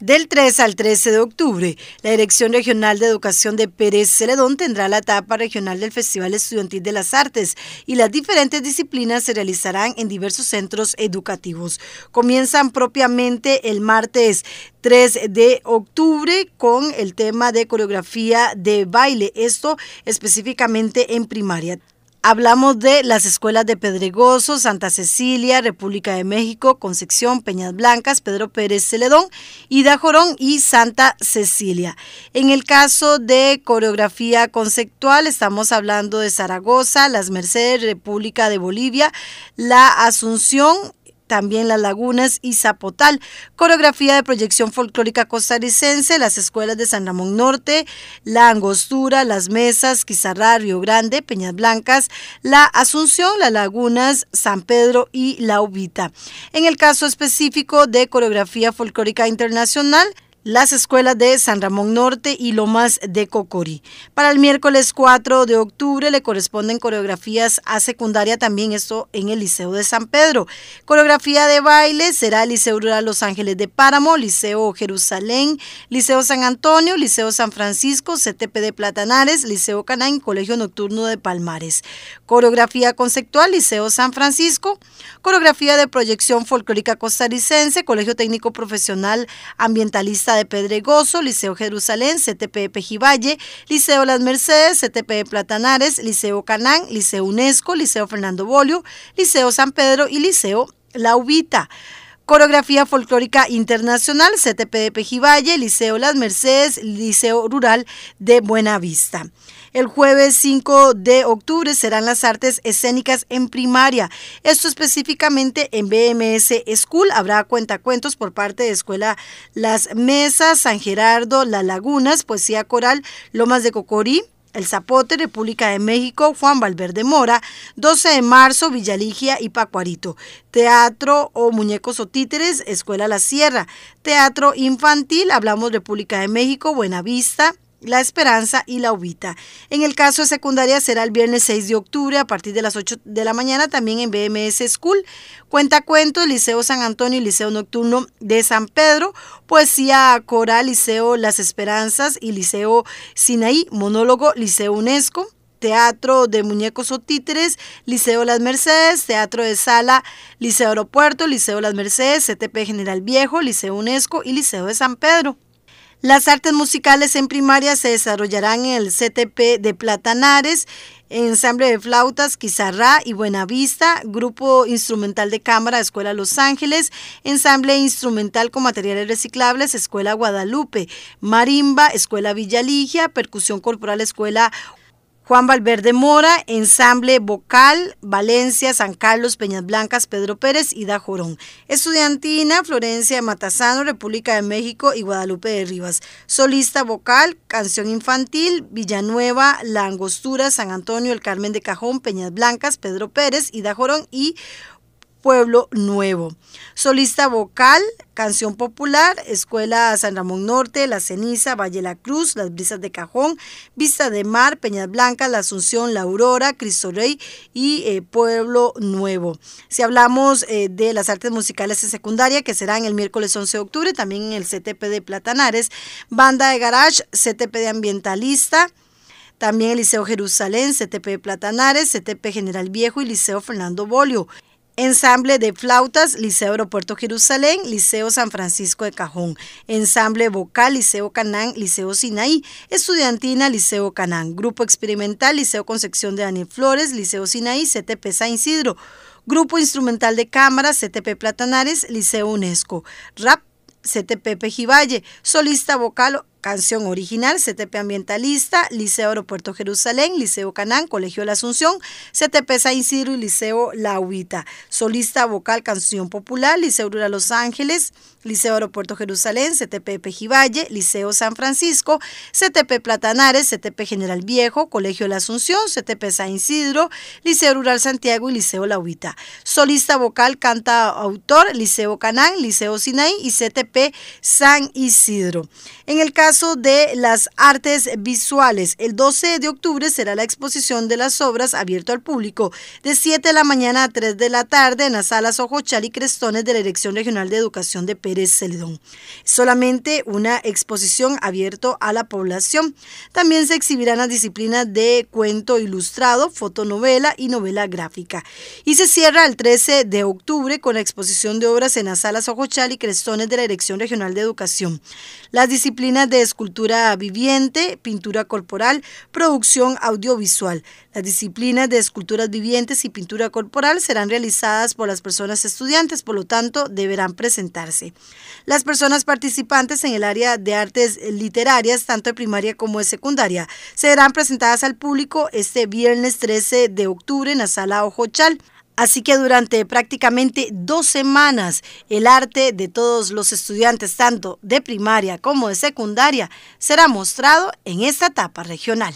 Del 3 al 13 de octubre, la Dirección Regional de Educación de Pérez Celedón tendrá la etapa regional del Festival Estudiantil de las Artes y las diferentes disciplinas se realizarán en diversos centros educativos. Comienzan propiamente el martes 3 de octubre con el tema de coreografía de baile, esto específicamente en primaria. Hablamos de las escuelas de Pedregoso, Santa Cecilia, República de México, Concepción, Peñas Blancas, Pedro Pérez Celedón, Ida Jorón y Santa Cecilia. En el caso de coreografía conceptual, estamos hablando de Zaragoza, Las Mercedes, República de Bolivia, La Asunción, también Las Lagunas y Zapotal. Coreografía de proyección folclórica costarricense, las escuelas de San Ramón Norte, La Angostura, Las Mesas, Quizarra, Río Grande, Peñas Blancas, La Asunción, Las Lagunas, San Pedro y La Ubita. En el caso específico de coreografía folclórica internacional, las escuelas de San Ramón Norte y Lomas de Cocori Para el miércoles 4 de octubre le corresponden coreografías a secundaria también, esto en el Liceo de San Pedro. Coreografía de baile será el Liceo Rural Los Ángeles de Páramo, Liceo Jerusalén, Liceo San Antonio, Liceo San Francisco, CTP de Platanares, Liceo Canaín, Colegio Nocturno de Palmares. Coreografía conceptual, Liceo San Francisco. Coreografía de proyección folclórica costarricense, Colegio Técnico Profesional Ambientalista de Pedregoso, Liceo Jerusalén, CTP de Pejivalle, Liceo Las Mercedes, CTP de Platanares, Liceo Canán, Liceo UNESCO, Liceo Fernando Bolio, Liceo San Pedro y Liceo La Coreografía Folclórica Internacional, CTP de Pejivalle, Liceo Las Mercedes, Liceo Rural de Buena Vista. El jueves 5 de octubre serán las artes escénicas en primaria. Esto específicamente en BMS School. Habrá cuentacuentos por parte de Escuela Las Mesas, San Gerardo, Las Lagunas, Poesía Coral, Lomas de Cocorí, el Zapote, República de México, Juan Valverde Mora, 12 de marzo, Villaligia y Pacuarito. Teatro o Muñecos o Títeres, Escuela La Sierra. Teatro Infantil, hablamos República de México, Buenavista, la Esperanza y La Ubita. En el caso de secundaria será el viernes 6 de octubre a partir de las 8 de la mañana también en BMS School. Cuenta cuentos, Liceo San Antonio y Liceo Nocturno de San Pedro. Poesía coral, Liceo Las Esperanzas y Liceo Sinaí. Monólogo, Liceo UNESCO. Teatro de Muñecos o Títeres, Liceo Las Mercedes, Teatro de Sala, Liceo Aeropuerto, Liceo Las Mercedes, CTP General Viejo, Liceo UNESCO y Liceo de San Pedro. Las artes musicales en primaria se desarrollarán en el CTP de Platanares, ensamble de flautas, Quizarrá y Buenavista, grupo instrumental de cámara, Escuela Los Ángeles, ensamble instrumental con materiales reciclables, Escuela Guadalupe, marimba, Escuela Villa Ligia, percusión corporal, Escuela Juan Valverde Mora, Ensamble Vocal, Valencia, San Carlos, Peñas Blancas, Pedro Pérez y Dajorón. Estudiantina, Florencia Matazano, República de México y Guadalupe de Rivas. Solista Vocal, Canción Infantil, Villanueva, La Angostura, San Antonio, El Carmen de Cajón, Peñas Blancas, Pedro Pérez y Dajorón y Pueblo Nuevo. Solista vocal, canción popular, Escuela San Ramón Norte, La Ceniza, Valle La Cruz, Las Brisas de Cajón, Vista de Mar, Peñas Blancas, La Asunción, La Aurora, Cristo Rey y eh, Pueblo Nuevo. Si hablamos eh, de las artes musicales en secundaria, que serán el miércoles 11 de octubre, también en el CTP de Platanares, Banda de Garage, CTP de Ambientalista, también el Liceo Jerusalén, CTP de Platanares, CTP General Viejo y Liceo Fernando Bolio. Ensamble de flautas, Liceo Aeropuerto Jerusalén, Liceo San Francisco de Cajón. Ensamble vocal, Liceo Canán, Liceo Sinaí. Estudiantina, Liceo Canán. Grupo experimental, Liceo Concepción de Daniel Flores, Liceo Sinaí, CTP San Isidro. Grupo instrumental de cámara, CTP Platanares, Liceo UNESCO. Rap CTP Pejivalle, solista vocal Canción original, CTP Ambientalista, Liceo Aeropuerto Jerusalén, Liceo Canán, Colegio la Asunción, CTP San Isidro y Liceo La Huita. Solista vocal, Canción Popular, Liceo Rural Los Ángeles, Liceo Aeropuerto Jerusalén, CTP Pejivalle, Liceo San Francisco, CTP Platanares, CTP General Viejo, Colegio la Asunción, CTP San Isidro, Liceo Rural Santiago y Liceo La Huita. Solista vocal, canta autor, Liceo Canán, Liceo Sinaí y CTP San Isidro. En el caso caso de las artes visuales, el 12 de octubre será la exposición de las obras abierto al público de 7 de la mañana a 3 de la tarde en las salas Ojochal y Crestones de la Dirección Regional de Educación de Pérez Celedón. Solamente una exposición abierto a la población. También se exhibirán las disciplinas de cuento ilustrado, fotonovela y novela gráfica. Y se cierra el 13 de octubre con la exposición de obras en las salas Ojochal y Crestones de la Dirección Regional de Educación. Las disciplinas de escultura viviente, pintura corporal, producción audiovisual. Las disciplinas de esculturas vivientes y pintura corporal serán realizadas por las personas estudiantes, por lo tanto deberán presentarse. Las personas participantes en el área de artes literarias, tanto de primaria como de secundaria, serán presentadas al público este viernes 13 de octubre en la sala Ojochal. Así que durante prácticamente dos semanas el arte de todos los estudiantes, tanto de primaria como de secundaria, será mostrado en esta etapa regional.